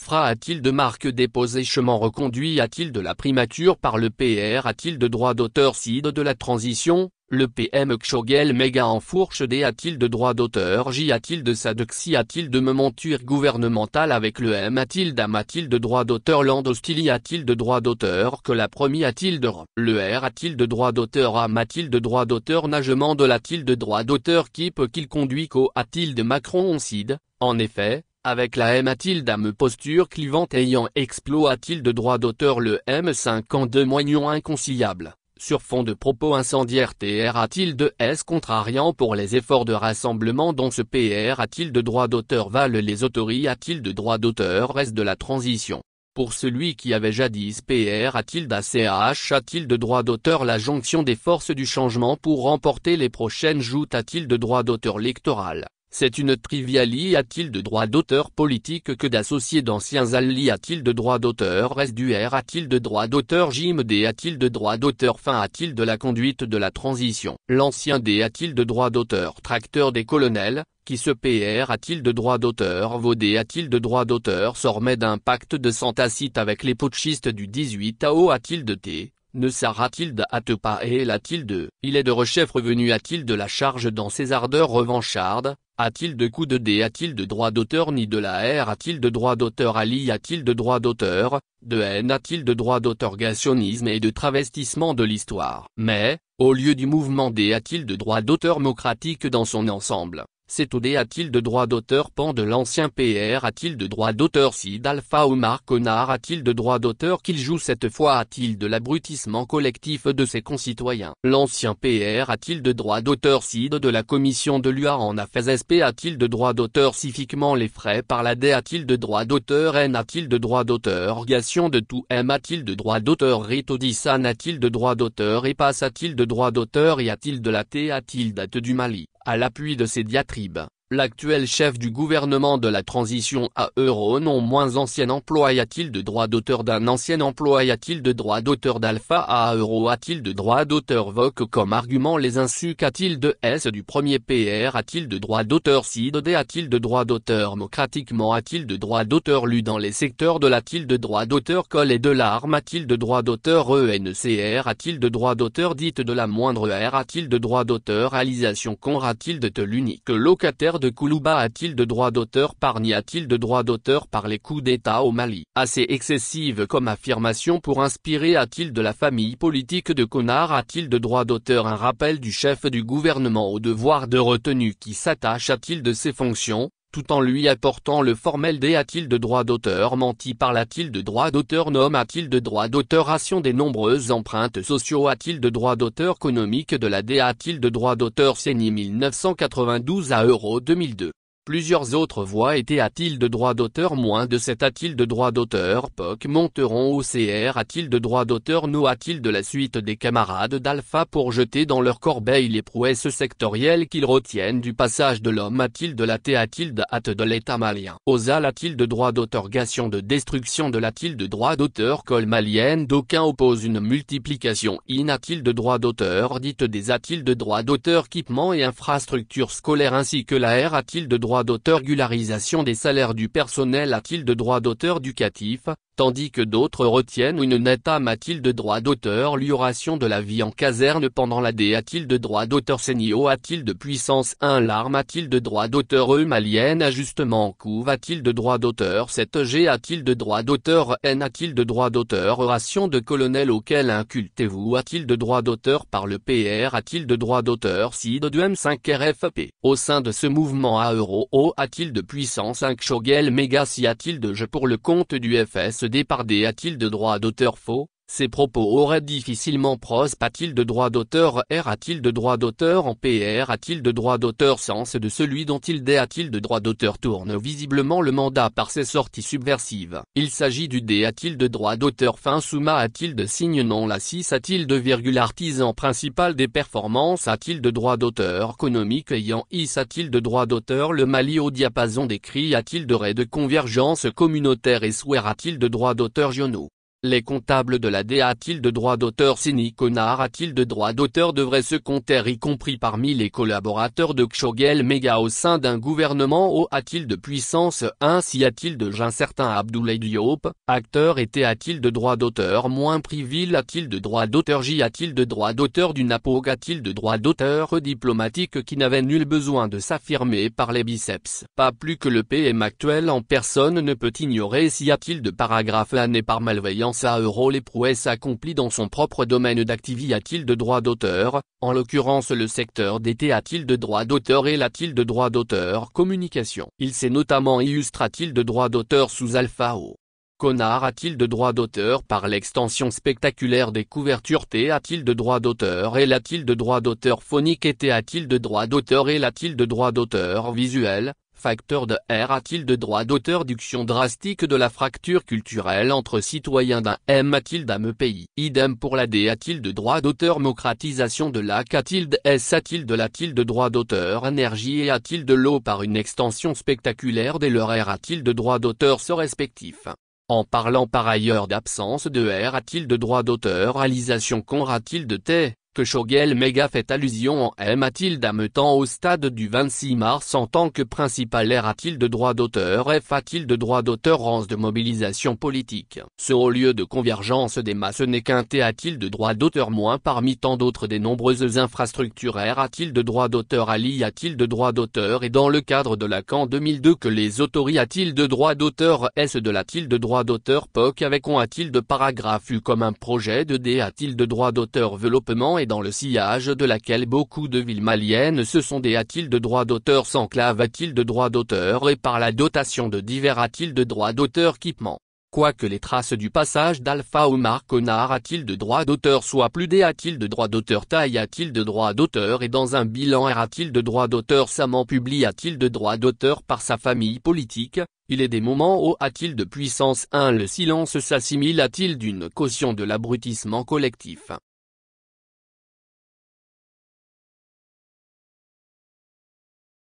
Fra a-t-il de marque déposée chemin reconduit a-t-il de la primature par le PR a-t-il de droit d'auteur CID de la transition, le PM Kshogel méga en fourche « D a-t-il de droit d'auteur J a-t-il de Sadoxi a-t-il de monture gouvernementale avec le M a-t-il d'AM a-t-il de droit d'auteur OSTILI a-t-il de droit d'auteur que la promis a-t-il de R Le R a-t-il de droit d'auteur a a-t-il de droit d'auteur Nagement de l'a-t-il de droit d'auteur qui peut qu'il conduit qu'au a-t-il de Macron on En effet, avec la M a-t-il me posture clivante ayant a-t-il de droit d'auteur le M5 en deux moignons inconciliables, sur fond de propos incendiaires TR a-t-il de S contrariant pour les efforts de rassemblement dont ce PR a-t-il de droit d'auteur valent les a-t-il de droit d'auteur reste de la transition. Pour celui qui avait jadis PR a-t-il d'ACH a-t-il de droit d'auteur la jonction des forces du changement pour remporter les prochaines joutes a-t-il de droit d'auteur lectoral. C'est une trivialie a-t-il de droit d'auteur politique que d'associer d'anciens alliés a-t-il de droit d'auteur du R a-t-il de droit d'auteur Jim D a-t-il de droit d'auteur fin a-t-il de la conduite de la transition L'ancien D a-t-il de droit d'auteur Tracteur des colonels, qui se PR a-t-il de droit d'auteur Vaudé a-t-il de droit d'auteur Sormet d'un pacte de santacite avec les putschistes du 18 AO a-t-il de T ne s'arrête-t-il de hâte pas et la-t-il de Il est de rechef revenu a-t-il de la charge dans ses ardeurs revanchardes, a-t-il de coup de dé a-t-il de droit d'auteur ni de la R a-t-il de droit d'auteur Ali a-t-il de droit d'auteur, de haine a-t-il de droit d'auteur gationnisme et de travestissement de l'histoire Mais, au lieu du mouvement dé a-t-il de droit d'auteur mocratique dans son ensemble c'est OD a-t-il de droit d'auteur Pan de l'ancien PR a-t-il de droit d'auteur Sid Alpha Omar Connard a-t-il de droit d'auteur qu'il joue cette fois a-t-il de l'abrutissement collectif de ses concitoyens L'ancien PR a-t-il de droit d'auteur Sid de la commission de l'UA en affaires SP a-t-il de droit d'auteur civiquement les frais par la D a-t-il de droit d'auteur N a-t-il de droit d'auteur Gation de tout M a-t-il de droit d'auteur Ritodisan a-t-il de droit d'auteur Et passe a-t-il de droit d'auteur Y a-t-il de la T a-t-il date du Mali à l'appui de ces diatribes. L'actuel chef du gouvernement de la transition à euro non moins ancien emploi a-t-il de droit d'auteur d'un ancien emploi a-t-il de droit d'auteur d'alpha à euro a-t-il de droit d'auteur voque comme argument les insu qua t il de S du premier PR a-t-il de droit d'auteur D a-t-il de droit d'auteur mocratiquement a-t-il de droit d'auteur lu dans les secteurs de l'a-t-il de droit d'auteur col et de l'arme a-t-il de droit d'auteur ENCR a-t-il de droit d'auteur dite de la moindre R a-t-il de droit d'auteur réalisation con a-t-il de l'unique locataire de Koulouba a-t-il de droit d'auteur par ni a-t-il de droit d'auteur par les coups d'État au Mali Assez excessive comme affirmation pour inspirer a-t-il de la famille politique de Connard a-t-il de droit d'auteur un rappel du chef du gouvernement au devoir de retenue qui s'attache a t il de ses fonctions tout en lui apportant le formel déatil a-t-il de droit d'auteur menti par t il de droit d'auteur nomme a-t-il de droit d'auteur ration des nombreuses empreintes sociaux a-t-il de droit d'auteur économique de la déatil a-t-il de droit d'auteur CENI 1992 à Euro 2002 Plusieurs autres voix étaient a-t-il de droit d'auteur moins de 7 a-t-il de droit d'auteur POC monteront CR a-t-il de droit d'auteur Nous a-t-il de la suite des camarades d'Alpha pour jeter dans leur corbeille les prouesses sectorielles qu'ils retiennent du passage de l'homme a-t-il de la thé a de de l'État malien osa a-t-il de droit gation de destruction de l'a-t-il de droit d'auteur col malienne d'aucun oppose une multiplication in t il de droit d'auteur Dites des a-t-il de droit d'auteur équipement et infrastructure scolaires ainsi que la R a-t-il de droit d'auteur Gularisation des salaires du personnel A-t-il de droit d'auteur éducatif, tandis que d'autres retiennent une âme a-t-il de droit d'auteur l'uration de la vie en caserne pendant la D a-t-il de droit d'auteur senio a-t-il de puissance 1 larme a-t-il de droit d'auteur E malienne ajustement couve a-t-il de droit d'auteur 7G a-t-il de droit d'auteur N a-t-il de droit d'auteur oration de colonel auquel incultez-vous a-t-il de droit d'auteur par le PR a-t-il de droit d'auteur SID du M5RFP au sein de ce mouvement à euro O a-t-il de puissance 5 Shogel méga si a-t-il de jeu pour le compte du FS Dépardé a-t-il de droits d'auteur faux ces propos auraient difficilement prose t il de droit d'auteur R a-t-il de droit d'auteur en PR a-t-il de droit d'auteur sens de celui dont il dé a-t-il de droit d'auteur tourne visiblement le mandat par ses sorties subversives. Il s'agit du dé a-t-il de droit d'auteur fin Souma a-t-il de signe non la 6 a-t-il de virgule artisan principal des performances a-t-il de droit d'auteur économique ayant is a-t-il de droit d'auteur le Mali au diapason décrit a-t-il de ré de convergence communautaire et swear a-t-il de droit d'auteur Giono les comptables de la DA a-t-il de droit d'auteur Sini Connard a-t-il de droit d'auteur devrait se compter y compris parmi les collaborateurs de Kshogel Mega au sein d'un gouvernement O a-t-il de puissance Ainsi a-t-il de certain Abdoulaye Diop, acteur était a-t-il de droit d'auteur moins privil a-t-il de droit d'auteur J a-t-il de droit d'auteur d'une apogue a-t-il de droit d'auteur diplomatique qui n'avait nul besoin de s'affirmer par les biceps Pas plus que le PM actuel en personne ne peut ignorer s'y a-t-il de paragraphe année par malveillance à euros les prouesses accomplies dans son propre domaine d'activité a-t-il de droit d'auteur, en l'occurrence le secteur d'été a-t-il de droit d'auteur et l'a-t-il de droit d'auteur communication. Il s'est notamment illustré-t-il de droit d'auteur sous AlphaO. Connard a-t-il de droit d'auteur par l'extension spectaculaire des couvertures T a-t-il de droit d'auteur et l'a-t-il de droit d'auteur phonique et T a-t-il de droit d'auteur et l'a-t-il de droit d'auteur visuel facteur de R a-t-il de droit d'auteur Duction drastique de la fracture culturelle entre citoyens d'un M a-t-il d'un e pays Idem pour la D a-t-il de droit d'auteur Mocratisation de la a-t-il S a-t-il de l'a-t-il de droit d'auteur Énergie et a-t-il de l'eau par une extension spectaculaire des leur R a-t-il de droit d'auteur ce respectif en parlant par ailleurs d'absence de R a-t-il de droit d'auteur Réalisation con a-t-il de T que Choguel Mega fait allusion en M a-t-il au stade du 26 mars en tant que principal R a-t-il de droit d'auteur F a-t-il de droit d'auteur Rance de mobilisation politique Ce haut lieu de convergence des masses n'est qu'un T a-t-il de droit d'auteur moins parmi tant d'autres des nombreuses infrastructures R a-t-il de droit d'auteur Ali a-t-il de droit d'auteur et dans le cadre de la CAN 2002 que les autorités a-t-il de droit d'auteur S de l'a-t-il de droit d'auteur POC avec on a-t-il de paragraphe U comme un projet de D a-t-il de droit d'auteur développement et dans le sillage de laquelle beaucoup de villes maliennes se sont des a-t-il de droit d'auteur s'enclave a-t-il de droit d'auteur et par la dotation de divers a-t-il de droit d'auteur quipement. Quoique les traces du passage d'Alpha Omar Connard a-t-il de droit d'auteur soit plus des t il de droit d'auteur taille a-t-il de droit d'auteur et dans un bilan a-t-il de droit d'auteur s'amant publie a-t-il de droit d'auteur par sa famille politique, il est des moments où a-t-il de puissance 1 le silence s'assimile a-t-il d'une caution de l'abrutissement collectif.